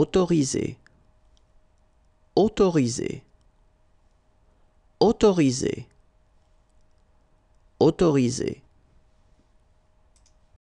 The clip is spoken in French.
Autorisé. Autorisé. Autorisé. Autorisé.